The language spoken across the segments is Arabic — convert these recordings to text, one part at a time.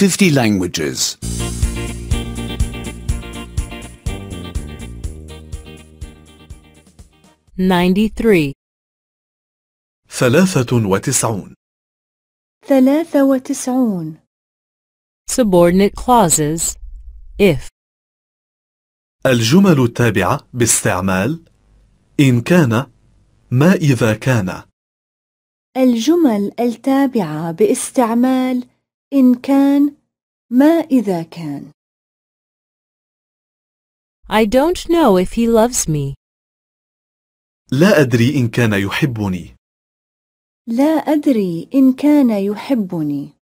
50 languages. 93 93 Subordinate clauses if الجمل التابعة باستعمال إن كان ما إذا كان الجمل التابعة باستعمال إن كان ما إذا كان I don't know if he loves me. لا أدري إن كان يحبني. لا أدري إن كان يحبني.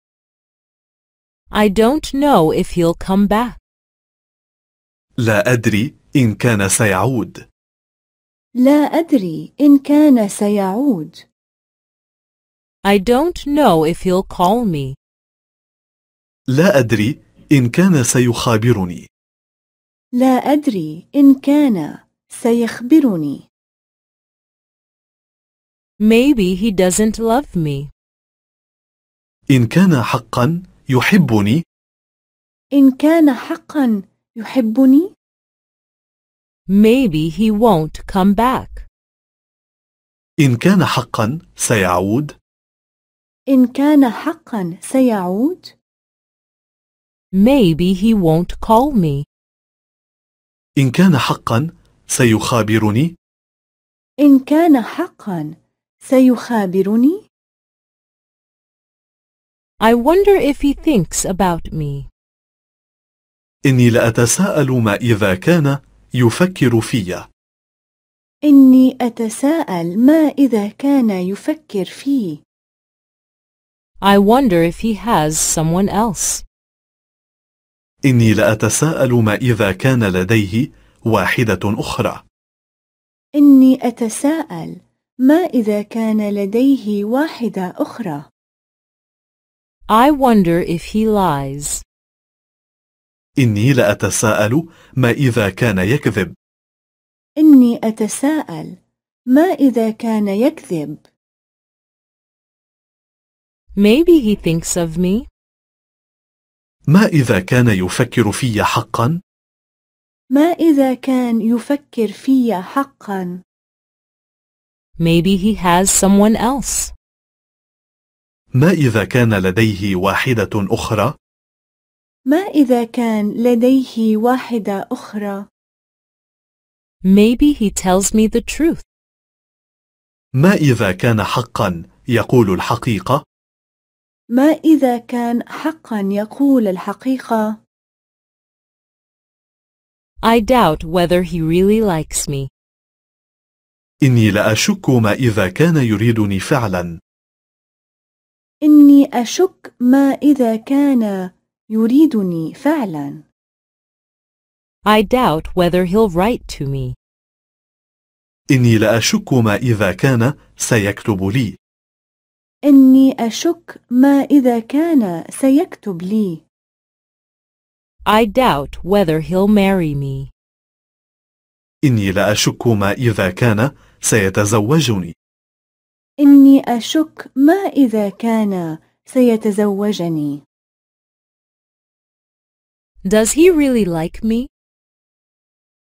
I don't know if he'll come back. لا أدري إن كان سيعود. لا أدري إن كان سيعود. I don't know if he'll call me. لا أدري إن كان سيخابرني لا أدري إن كان سيخبرني Maybe he doesn't love me. إن كان حقا يحبني إن كان حقا يحبني Maybe he won't come back. إن كان حقا سيعود إن كان حقا سيعود Maybe he won't call me. إن كان حقا سيخابرني. إن كان حقا سيخابرني. I wonder if he thinks about me. إني لا أتساءل ما إذا كان يفكر في. إني أتساءل ما إذا كان يفكر في. I wonder if he has someone else. إني لأتساءل ما إذا كان لديه واحدة أخرى إني أتساءل ما إذا كان لديه واحدة أخرى I wonder if he lies. إني لأتساءل ما إذا كان يكذب. إني أتساءل ما إذا كان يكذب. Maybe he thinks of me. ما إذا كان يفكر في حقا؟ ما إذا كان يفكر في حقا؟ Maybe he has someone else. ما إذا كان لديه واحدة أخرى؟ ما إذا كان لديه واحدة أخرى؟ Maybe he tells me the truth. ما إذا كان حقا يقول الحقيقة؟ ما إذا كان حقا يقول الحقيقة؟ I doubt whether he really likes me. إني لا أشك ما إذا كان يريدني فعلا. إني أشك ما إذا كان يريدني فعلا. I doubt whether he'll write to me. إني لا أشك ما إذا كان سيكتب لي. إني أشك ما إذا كان سيكتب لي. I doubt whether he'll marry me. إني لا أشك ما إذا كان سيتزوجني. إني أشك ما إذا كان سيتزوجني. Does he really like me?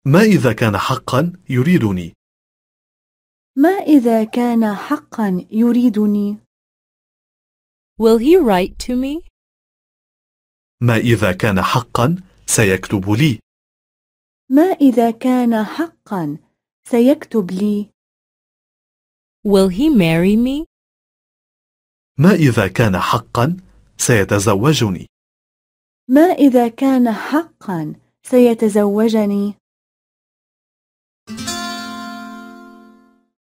ما إذا كان حقا يريدني؟ ما إذا كان حقا يريدني؟ Will he write to me? ما إذا كان حقا سيكتب لي. ما إذا كان حقا سيكتب لي. Will he marry me? ما إذا كان حقا سيتزوجني. ما إذا كان حقا سيتزوجني.